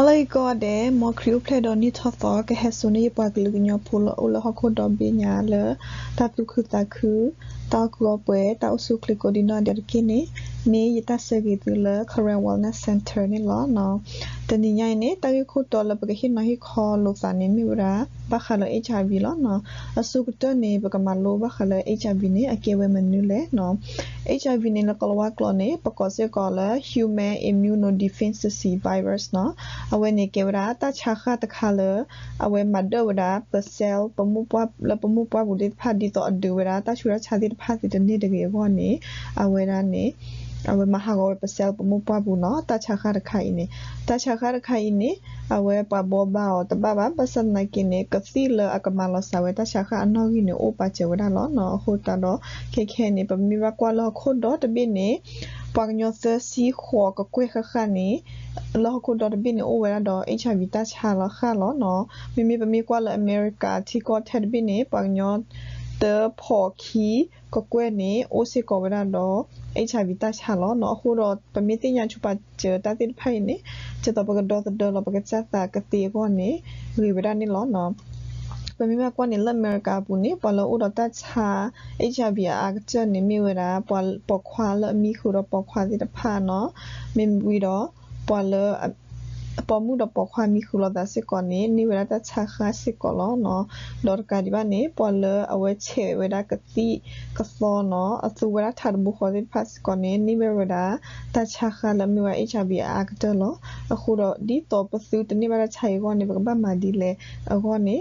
ဟာလေကောဒဲမခရီဖလက်ဒိုနီသောသောကဟဆုနီပကလူညောဖူလောလဟခုဒဘညာလတတုခတခုတောက်ကလပွဲတောက်စုကလကိုဒီနော်တဲ့ကိနေမေယတဆဂီတူလခရန်ဝဲလ်နက်စင်တာနေလောနော်တနိညာနေတကခုတော်လပကဟိနဟိခေါ်လို့စာနေမိဝရာဘခလ HIV လောနော်အစုကတနေပကမလိုဘခလ HIV နေအကေဝဲမနူလေနော် HIV နေလကလဝကလနေပကောစေကောလ human immunodeficiency virus နော်အဝဲနေကေဝရာတချခတခလအဝဲမဒဝရာပဆဲလပမှုပွားလပမှုပွားဘူးဒီဖာဒီတော့အဒူဝရာတချူရာချာဒီဖာစီတနေ့တကယ်ကောနေအဝဲရနေအဝဲမဟာကောပစယ်ပမပပူနော်တချခရခိုင်နေတချခရခိုင်နေအဝဲပဘောဘောတပပပစနကိနေကစီလအကမလဆဝဲတချခအနော်ကြီးနေဥပချဝဒလောနော်ဟိုတတော့ခေခဲနေပမိဘကွာလောခွတ်တော့တပိနေပညောသစီခောကကွေခခနီလောကုဒတ်ဘင်းအိုဝဲတော့ HIV တချာလခါလောနော်မိမိပမိကွာလအမေရိကာတီကောထက်ဘင်းနေပညော the for key ก็กวนนี่โอซิกอบ่ได้ดอ HIV ตัดฉะลอเนาะฮู้ดอปะมิติญาชุปะเจอตาติไผนี่เจตอปะกะดอตะดอลอปะกะจัตตากะติก็นี่รีบ่ได้นี่ลอเนาะပမေမကွန်နီလမေကာပူနီပလောဥဒတချာ HIV အာချန်နီမီဝရာပပခွာလမီခူရပခွာစီတဖာနော်မင်ဝီတော့ပလောปอมูดปอความมีคุลดาสิก่อนนี้นี่เวลาจะชาคาสิก่อนเนาะดอรการดิบ้านนี้ปอเลอเอาไว้เชเวลากติกสอเนาะอสูเวลาถัดบุคคลพัสก่อนนี้นี่เวลาตาชาคาแล้วมีว่าเอชาบีอาร์กเตอร์เนาะคูดอดีต่อประสูตนี่เวลาใช้ก่อนนี่บ้ามาดีเลยเอาก่อนนี้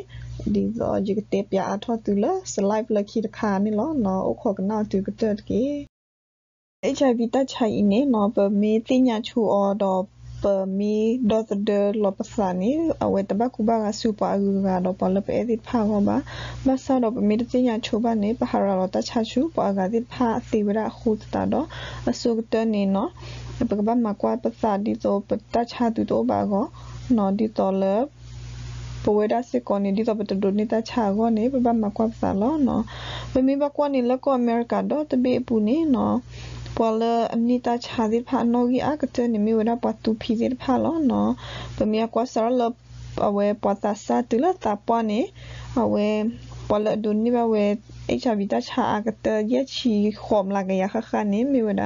ဒီတော့ you တဲ့ပြအထောတူလား slide လခိတခါနေလောနော်အခေါကနာတူကတက်ကေ HIV တချိုင်နေနော်ပမေတိညာချူအော်တော့ပမီဒေါ်ဒေလောပစာနီအဝေတဘကူဘာကစူပါရူရာတော့ပလပဲဒီဖာဟောပါမဆာတော့ပမီတသိညာချိုပါနေပဟာရာတော့တချချူပွာကဒီဖာအစီဝရခုတတာတော့အစုတနေနော်ပကဘာမကွာပစာဒီတော့ပတချတူတော့ပါကောနော်ဒီတော့လပဝေဒါစကောနေဒီတော့ပတဒိုနေတာချာကောနေပဘာမကွာပစာလောနော်ပမီဘကွာနေလကောအမေရိကတော့တဘေပူနေနော်ပေါ်လအမနီတာချာဒီဖာနိုဂီအကတနေမီဝရပတ်တူဖီဒီဖာလောနော်ပမီကွာဆရလအဝဲပတ်တာစာတူလာတာပွားနေအဝဲပေါ်လဒုန်နီဘဝဲ HIV တချာအကတရချီခေါမလာကရခခနေမီဝရ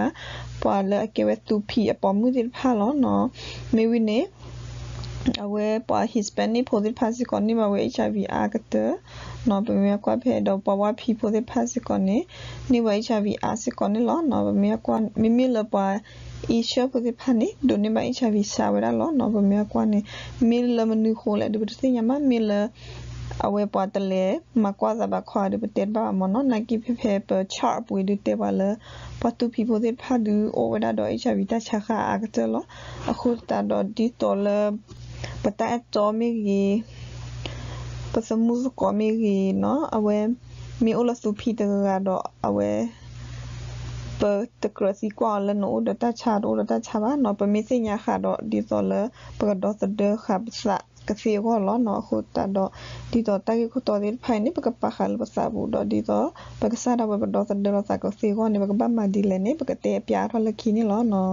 ပေါ်လအကေဝတူဖီအပေါ်မူဒီဖာလောနော်မီဝီနေအဝဲပွား Hispanic ပိုဒစ်ဖာစီကောနိမဝဲ HIV အာကတနော်ပမေကွာဖဲတော့ပွားဖီပိုဒစ်ဖာစီကောနိနိဝဲ HIV အာစီကောနိလောနော်ပမေကွာမိမိလပွား isha pode phane doni ma isha visa wala lo no ba me kwa ne mil la manu kho la du se yama mil awe pa tale ma kwa za ba khwa du te ba mo no na ki phe phe pa char pu du te ba la pa tu phi pode pha du o wala do isha vita cha kha a ka lo akhu ta do di to la patah to miri pasamu ko miri no awe mi ola su phi ta ga do awe pa ta kra si kwa la no da ta cha do da ta cha ba no pa mi si nya kha do di so la pa do sa de kha sa กษีก็ร้อนเนาะคุณตาดอดีต่อตากีคุณต่อเดินภายในปกปะขันภาษาบูดอดีต่อปกษาดาวบดอสันเดอสักกษีก็ในปกบ้ามาดีเลยเนี่ยปกเตะปยาทอลคีนี่ร้อนเนาะ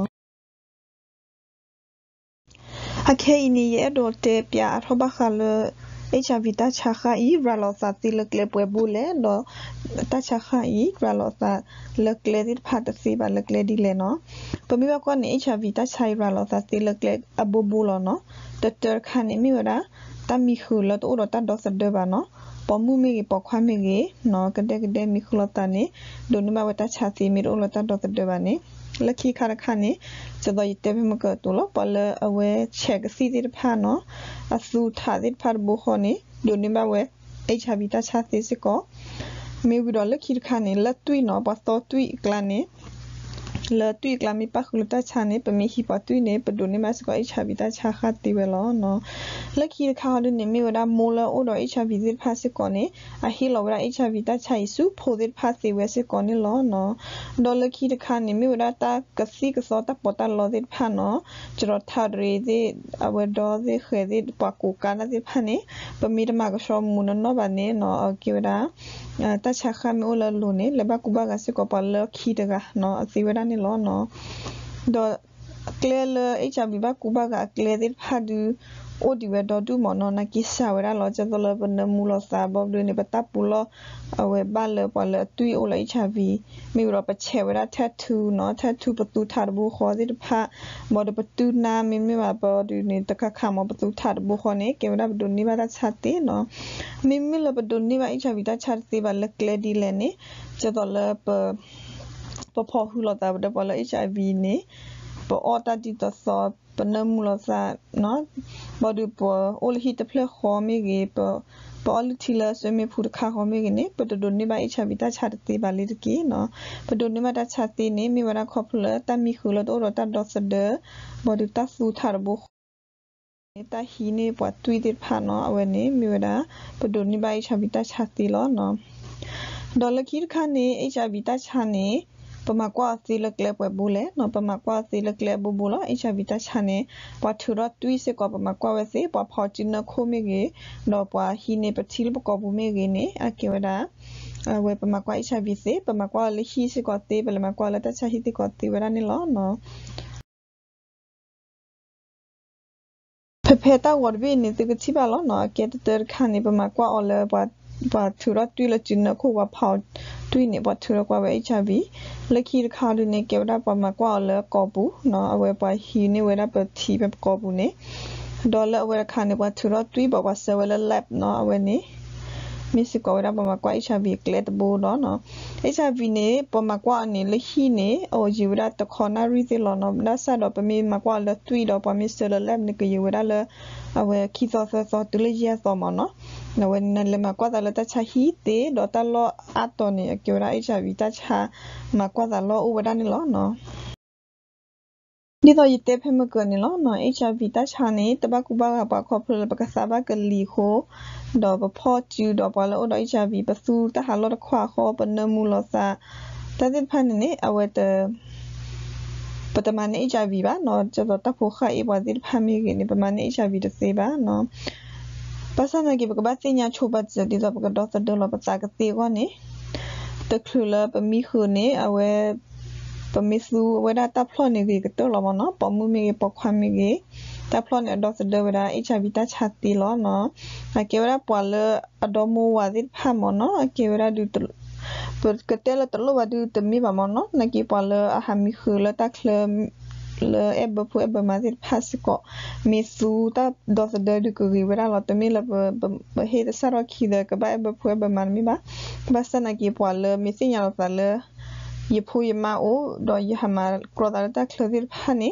အခဲအင်းရဲ့တော့တေပြအထောပါခါလေ HIV တချာခါဤရလောစာတိလကလေပွဲဘူးလေတော့တချာခါဤရလောစာလကလေဒီဖတ်တစီပါလကလေဒီလေနော်ပမိဘကနေ HIV တချာရလောစာတိလကလေအဘူဘူးလောနော်တတခါနေမိဝရာတမီခူလတော့တော့တတော့စတဲ့ပါနော်ပမှုမိကပခွမ်းမိကနော်ကတဲ့ကတဲ့မိခလတာနေဒုန်မဝတချာစီမီရောလတာတော့တဲ့ပါနေလခိခရခနိစဒိတေဘမကတူလပလအဝဲချက်စီဒီဖာနောအစုထာဒီဖာဘူခိုနိဒုန်နိဘဝဲ HIV တချသစ်စကောမေဝီတော့လခိခနိလက်တွေ့နော်ပတ်တော်တွေ့ကလနိလတွိကလာမီပါခုလတချာနေပမီဟီပတွိနေပဒုန်နေမစကိုအချာဗီတချာခတ်တီဝဲလောနော်လက်ကီခါဒုန်နေမီဝဒမိုလအိုဒအချာဗီဇစ်ဖာစကိုနေအဟီလောဝဒအချာဗီတချာအီစုဖိုဇစ်ဖာစီဝဲစကိုနေလောနော်ဒေါ်လက်ကီခါနေမီဝဒတာကစီကစောတာပေါ်တာလောဇစ်ဖာနော်ကျတော့ထာရီဇစ်အဝဒေါ်ဇစ်ခဲဇစ်ပကူကနာဇစ်ဖာနေပမီတမကရှောမူနော်ဘာနေနော်အကိဝဒါတာချခမေလလုန်လဘကူဘကစကပလခီတကနော်အစီဝဒနေလောနော်ဒေါ်ကလေလ HB ဘကူဘကကလေဒစ်ဖာဒူ o diwe do du mo no na kisa we ra lo cha do lo ban mu lo sa bo du ni pata pu lo we ba le pa le tui o lai cha vi mi ro pa che we ra tattoo no tattoo pa tu tha bu kho di pha mo de pa tu na mi mi ma bo du ni ta kha kha mo pa tu tha bu kho ne ke ra du ni ba ta cha ti no mi mi lo pa du ni ba i cha vi ta cha ti ba le kle di le ne cha do le pa pa pho hu lo ta ba de pa le HIV ne ပေါ်အတတိတဆောပနမူလစာနော်ဘာဒူပေါ်အိုလဟီတဖလခေါ်မိကေပေါ်ပေါ်လတီလာဆွေမီဖူတခါခေါ်မိကေနိပတဒုန်နိမအိချဗီတာချတ်တေပါလေတကေနော်ပဒုန်နိမတာချတ်တေနိမိဝရခေါ်ဖလတမီခူလတော့တတ်တော့စဒေဘာဒူတဆူထာဘုနေတာဟီနေပတ်တွီတေဖာနော်အဝဲနိမိဝရပဒုန်နိမအိချဗီတာချတ်တေလောနော်ဒေါ်လကိခါနေအိချဗီတာချာနေပမကွာစီလကလပွဲဘူးလေနော်ပမကွာစီလကလဘူးဘူးလားအင်ရှာဗီတာချာနေပွာထူရတွီးစကပမကွာဝဲစီပွာဖော်ချင်နခိုမေကေတော့ပွာဟီနေပတိလပကဘူးမေကေနေအကေဝဒါဝေပမကွာအင်ရှာဗီစီပမကွာလဟီစကတေပလမကွာလတချာဟီတိကတေဝရနေလောနော်ဖဖေတာဝတ်ဝင်းနေတကချိပါလောနော်ကေတတခါနေပမကွာအော်လေဘတ်ว่าถือว่าตุยละจินนะคู่ว่าเผาตุยเนี่ยว่าถือว่าเวไอชาวีและคีราคาดูในเกี่ยวได้ประมาณกว่าเลิกกอบุเนาะเอาไว้ไปฮีนี่เวลาเปิดทีแบบกอบุเนี่ยดอลลาร์เวลาคาเนี่ยว่าถือว่าตุยบอกว่าเซเวลแลบเนาะเอาไว้เนี่ยမစ်စကောရပမကွာ HIV ကလက်တဘောတော့နော် HIV နေပမကွာနေလဟိနေအော်ယူရတခနာရီသီလောနော်ဒါဆာတော့ပမေမကွာလသွီတော့ပမစ်စလလက်နေကယူရလအဝဲခီသောသောတူလေးရသောမနော်နဝနလမကွာလတချဟီတေတော့တလောအတော်နေအကျော်ရ HIV တချမကွာလောဥဝဒနေလောနော်ဒီတော့ယတဲ့ဖဲမကနေလောနော် HIV တချာနေတဘကူဘာကပါခေါ်ဖလပကစားဘာကလီခိုတော့ပဖို့ကျူတော့ပါလို့တော့ HIV ပစူတဟာလောတခွာခေါ်ပနမူလောစာတသစ်ဖန်နေအဝတ်တပတမန် HIV ပါနော်ကျတော့တဖို့ခိုင်ဘာဒီဖမ်းမိကနေပမန် HIV တစေပါနော်ပစနာကိပကဘာစညာချိုပတ်စဒီတော့ပကဒေါ်စဒေါ်လောပစာကတိကောနေတခလူလပမိခုနေအဝတ်ပမစ်စုဝဒတာဖလော့နေကြီးကတော့လောမနော်ပမှုမေပခွမ်မေကြီးတာဖလော့နေဒေါက်တာဝဒ HIV တာချတီလောနော်အကေဝရပွာလအဒေါ်မူဝါဒစ်ဖမနော်အကေဝရဒူတပတ်ကတဲလတလဝဒူတမီပါမနော်နကေပွာလအဟာမီခူလတာခလလေအဘဖူအဘမဇစ်ဖတ်စကိုမေဆူတာဒေါ်စဒဒူကိုရီဝရာလတမီလဘဟေဒဆရခီဒကဘအဘဖူအဘမန်မီပါဘစနကေပွာလမေစင်ရလသလ yipu yima o do yhamar krodarata khlodir phane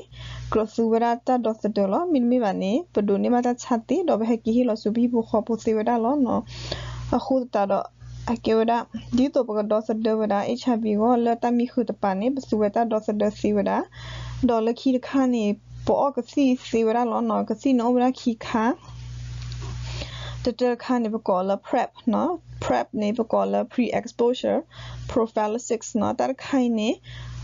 krosuberata do sedolo milmi bane podone mata chati do bhe ki lo subi bu khopu seweda lo no khu ta do akeweda di to pag do sedeweda hb go la ta mi khu ta pane bsuweta do sede siweda do la khi kha ne po ka si siweda lo no ka si no bra khi kha တတခါနေပကောလာ prep နော် prep နေပကောလာ pre exposure prophylaxis နော်တခိုင်နေ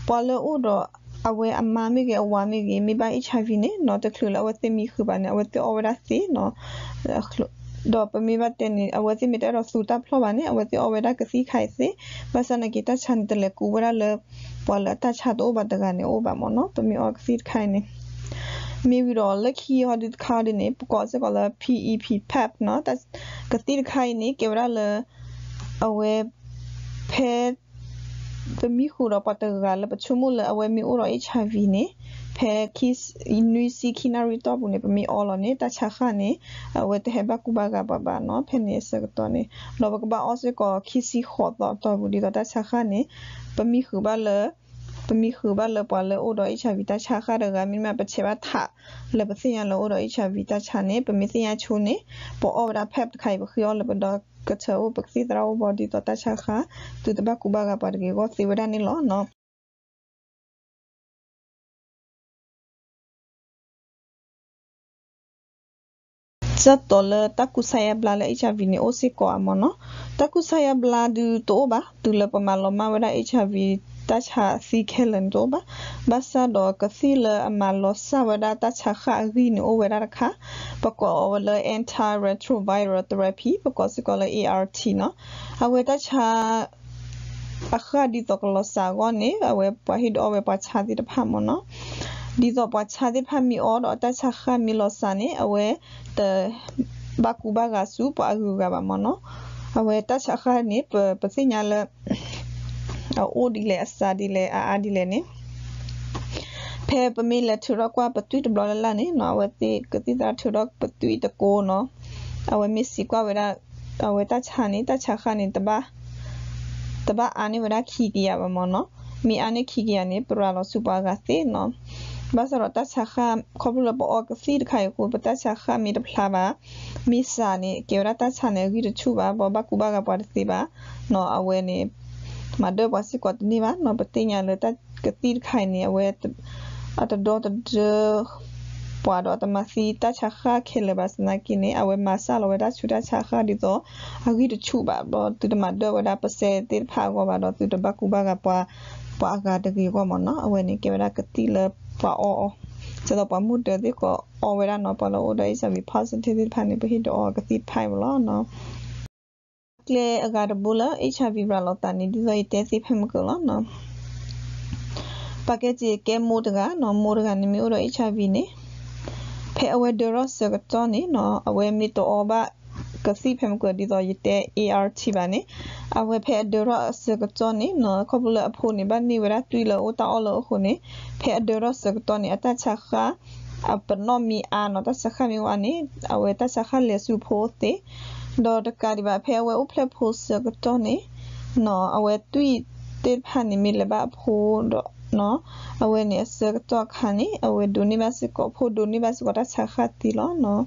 ပွာလောဥတော့အဝဲအမမိကေအဝမိကေမိဘ HIV နေနော်တခလူလာဝသိမိခုပါနေဝသိ over သိနော်တော့ပမိဘတဲ့နေအဝသိမိတဲ့တော့စူတာဖလောပါနေအဝသိ over ကစီခိုင်စေမဆနကေတချန်တလေကူဝရလပွာလတချတ်တော့ဘတ်တကနေ over မနော်ပမိအောက်စီခိုင်နေမေဝီတော့လက်ခီဟောဒီခါဒီနေပကောစကောလာ PEP PAP နော်တကတိခိုင်နေကေဝရလအဝဲဖဲသမီခူရပတကလပချုံမလအဝဲမီအိုရ HIV နေဖဲခိစ်အင်းနွီစီခိနာရီတော့ဘူးနေပမီအော်လနေတချခနေအဝဲတဟဘကူဘကပပနော်ဖဲနေစကတော့နေလောဘကဘအောစကောခိစီခေါ်တော့တော့ဘူးဒီတော့တချခနေပမီခူဘလောပမိခဘလပလအိုဒအိချာဗီတာချာခရကမိမပချေဘထလပစီယန်လအိုဒအိချာဗီတာချာနေပမိစီယန်ချူနေပေါ်အော်ဒါဖက်ခိုင်ဘခရလပဒကချောပစီတရောဘော်ဒီတတချာခတူတဘကူဘကပါရကေကိုစီဝဒနီလောနော်ဇတ်တော်လတကုဆာယဘလာလေအချာဗီနေအိုစီကောအမနော်တကုဆာယဘလာဒူတိုဘာဒူလပမလမဝဒအချာဗီตัชหาซีเคเลนโตบะบัสซาดอกซีเลอมาลอสาวดาตัชหาคาวีนโอเวราคะประกอบเลย anti retroviral therapy ประกอบสกอเลย ART เนาะเอาเวตัชหาအခါဒီတော့ကလစာကောနေအဝဲပဟိဒအဝဲပချာတိတဖမနော်ဒီတော့ပချာတိဖမီအော်တော့တချခမီလစာနေအဝဲတဘကူဘကစုပအကူကပါမနော်အဝဲတချခနေပပစညာလအိုဒီလေအစာဒီလေအာအာဒီလေနိဖဲပမေလက်ထရကွာပတူတဘလလနိနော်ဝတိကတိတာထရပတူတကိုနော်အဝမစ်စီကွာဝရအဝတချာနိတချာခနိတဘာတဘာအာနိဝရခီကီယဘမနော်မိအာနိခီကီယနိပရလောစုပါကသိနော်ဘာစရတချာခခဘလဘောကစီဒခိုင်ကိုပတချာခမိတဖလာပါမိစာနိကေရတချာနေဂီတချူပါဘောဘကူဘကပါတစီပါနော်အဝဲနိပมาเดบสิกว่านี่วะนอปติญาเลยตากตีไข่เนี่ยเวตอัตดอตเดปวดอตมาซีตาชาคาเคลบัสนากินเนี่ยเอาไว้มาซาเราไว้ได้ชุดตาชาคาดิโตอากิดชูบะบอตุดมาเดวดาเปเซติพากว่าบะดอตุดบักกูบากะปวปวากาตะกีกว่ามันเนาะเอาไว้นี่เกวดากตีเลยปวออစတော့ပမှုတဲ့ဒီကောအဝရနပလောဒိုင်စမီ positive ဖန်နေပိတော့ကတိဖိုင်မလားနော်ကလေအကတဘူလာ HIV ဘလောတာနေဒီဇိုင်တဲစီဖဲမကလောနော်ပါကက်ဂျီကဲမိုးတကနော်မိုးတကနေမျိုးတော့ HIV နေဖဲအဝဲဒရော့ဆကတော့နေနော်အဝဲမီတောဘကစီဖဲမကဒီတော့ရတဲ့ AR ချီပါနေအဝဲဖဲဒရော့ဆကတော့နေနော်ခဘူလာအဖို့နေဘာနေဝရတူလောတာအော်လောခုနေဖဲဒရော့ဆကတော့နေအတချခါအပနောမီအာနော်တဆခမီဝါနေအဝဲတဆခလေစုဖို့တဲ့ดอตกาดิบะเพเวอุเพลพูเสกตอนี่เนาะเอาไว้ตุยเตพันนี่มีละบะพูดอเนาะเอาไว้เนี่ยเสกตอคันนี่เอาไว้ดูนี่บะสิกอพูดูนี่บะสิกอตะชะคาติลอเนาะ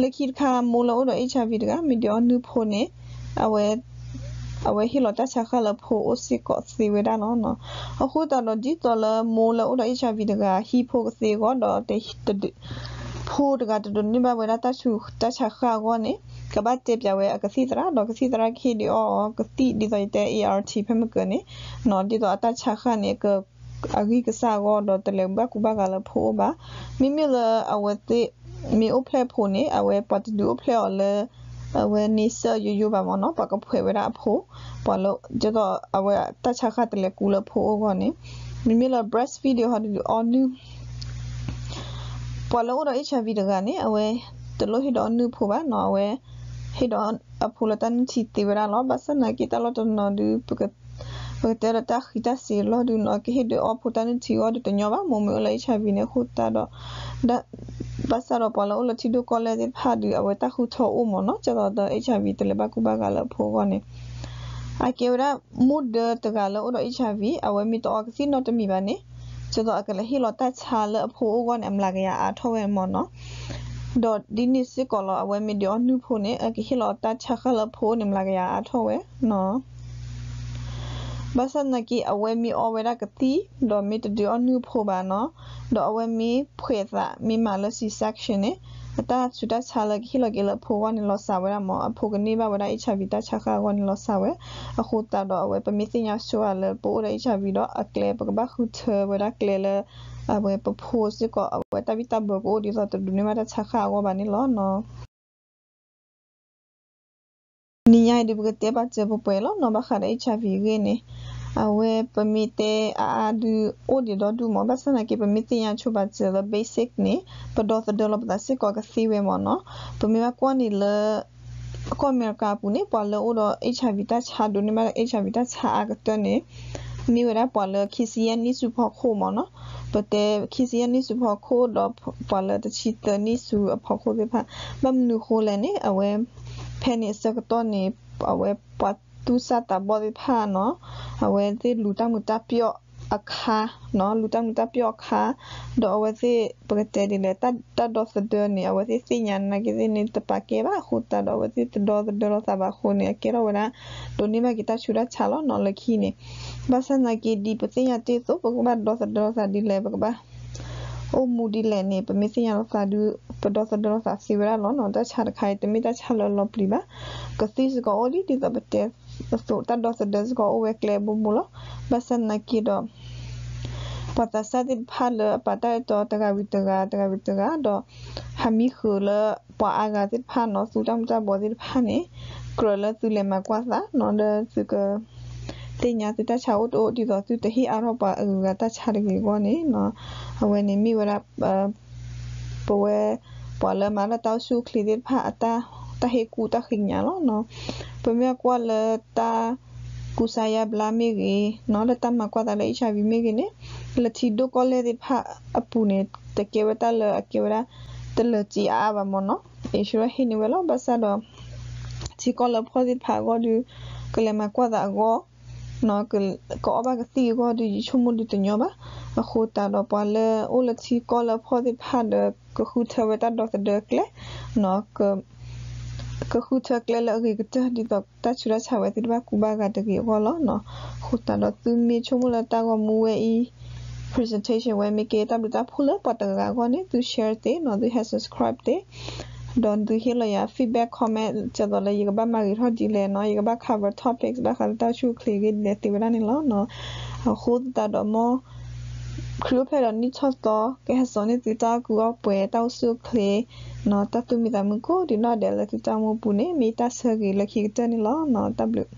လေခိခါမူလောဒအိချာဗီဒကမီဒီယနုဖိုနေအဝဲအဝဲဟီလောတချခလဖိုအိုစီကောစီဝေဒါနော်နော်အခုတော်တော်ဒီတော်လမူလောဒအိချာဗီဒကဟီဖိုစီကောတော့တေဖိုဒကတဒနိဘဝေဒါတချူတချခါကောနေကပတ်တေပြဝဲအကစီတရာတော့ကစီတရာခိဒီအောကတိဒီဇိုင်တဲ ERT ဖမကနေနော်ဒီတော့အတချခနေကအဂိကစာကောတော့တလေဘကူဘကလဖိုးပါမိမိလအဝတိမီအိုဖလက်ဖို့နေအဝဲပတ်ဒူဖလက်အော်လေအဝဲနိစယူယူပါမနော်ပကဖွေဝရဖို့ပလို့ကျတော့အဝဲတချခတလေကူလဖို့ကောနေမိမိလ breast video ဟာဒီအော်နူပလို့တော့ HIV တကနေအဝဲတလို့ဟိတော့နူဖို့ပါနော်အဝဲဟေဒွန်အဖူလတန်ချီတီဝရာလောဘဆနာကီတလတနော်ဒူပကပကတရတခိတစီလောဒူနော်ကီဟေဒအဖူတန်ချီအောဒတညောဘမမေလိုက်ချဗီနေခုတာတော့ဒါဘာသာရပလောလချီဒူကောလေဒီဖာဒူအဝတခုထောအုံမနော်ကျတော့ HIV တလေဘကူဘကလဖိုကောနေအကေဝရမုဒတကလောတော့ HIV အဝမီတော့အောက်ဆီနော်တမီပါနေကျတော့အကလေဟီလောတချာလအဖိုကောနေအမလာကရအာထောဝဲမနော်ဒေါ်ဒီနိစစ်ကောလအဝဲမီဒီယနုဖိုနေအခိလောတာချခလဖိုနိမလာကရအထောဝဲနော်ဘာသာနကီအဝဲမီအဝဲရကတိဒေါ်မီတဒီအနုဖိုပါနော်ဒေါ်အဝဲမီဖွေသာမိမာလစီဆက်ရှင်နေအတာချူတာချာလခိလကေလဖိုဝနလောဆာဝရမောအဖိုကနေဘဝဒအိချဗီတာချခါကောနလောဆာဝအခုတတော့ဝပမစ်စညာရှူအလပိုရအိချဗီတော့အကလေပကဘခုထဝရကလေလအဝပဖိုစကအဝတဗီတာဘကိုဒီသတ်ဒုနေမတာချခါကောဘာနီလောနောနိညာဒီဘကတေဘတ်ဇဘပွဲလောနောဘခရအိချဗီဂေနေ awe pemite adu odi do du mo basana ke pemite ya chu ba che le basic ni pa do the develop da se ko ga si we mo no pemi ba ko ni le ko mer ka pu ni pa le odo hiv ta cha do ni ma hiv ta cha a ga to ni mi we da pa le khisi ya ni su pho kho mo no pa te khisi ya ni su pho kho do pa le ta chi ta ni su a pho kho be pha bam nu kho le ni awe phe ni sa ka to ni awe pat တူစတာဘောဒီဖာနော်အဝဲသိလူတမှုတပြော့အခါနော်လူတမှုတပြော့ခါတော့အဝဲသိပကတဲဒီလေတတ်တော့စတဲ့နေအဝဲသိစညာနာကိနေတပကေဘာခူတာတော့ဝဲသိတော့တော့သဘာခုနေကေရောဝနာဒိုနိမကိတာချူရာချာလောနော်လခီနေဘာစနာကိဒီပစညာတေဆိုပကဘာတော့တော့စဒီလေပကဘာအိုမူဒီလေနေပမစညာလောစာဒူပဒေါ်သဒေါ်သစီဝရလောနော်တချာခိုင်တမိတချာလောလောပလီပါကသိစကောလီဒီသဘတဲ fruta doce desgo uwe klebo bulo basan nakido pata sadit phal pata to taga vitaga taga vitaga do hami khul pa aga dit pha no sutam ta bodit pha ne krola tule ma kwasa no de suka te nya ta cha ut o di do tu te hi aro pa ga ta cha re go ne no awe ne mi wala pawe pala mala tau su khli dit pha ata ta he ku ta khigna lo no pemia kwa la ta kusaya blame ge no la ta ma kwa ta la icha bi me ge ne la thi do ko le de pha apu ne ta ke wa ta la ke wa ta la chi a ba mo no e shura he ni wa lo ba sa lo chi ko la pho de pha go du ko le ma kwa da go no ko ko ba ga ti go du chu mu du te nyo ba khu ta lo pa le o la chi ko la pho de pha de ko khu tha wa ta do ta de kle no ko ကခုထကလလကေကတဒီတော့တချူရချဝဲတိဘကူဘာကတကေဟောလောနော်ခုတတော့သူမီချုံမလာတာကမူဝဲဤ presentation ဝဲမီကေတဘတာဖူလပတကကောနေသူ share တေနော်သူ has subscribe တေ don du hilo ya feedback comment จะตอนเลยก็บ้ามาอีกทอดดีเลยเนาะอีกบ้า cover topics บ้าค่ะตาชูคลีกเนี่ยติเวลานี่แล้วเนาะเอาคูตาดอมอครูเพลอนี่ชอบต่อแกสอนนี่ติตากูเอาป่วยเต้าสู้เคลนอตัดตุมีตามึงกูดีนอเดลติตามูปุเนมีตาเสกีละคิดเจนี่ล้อนอตับลึก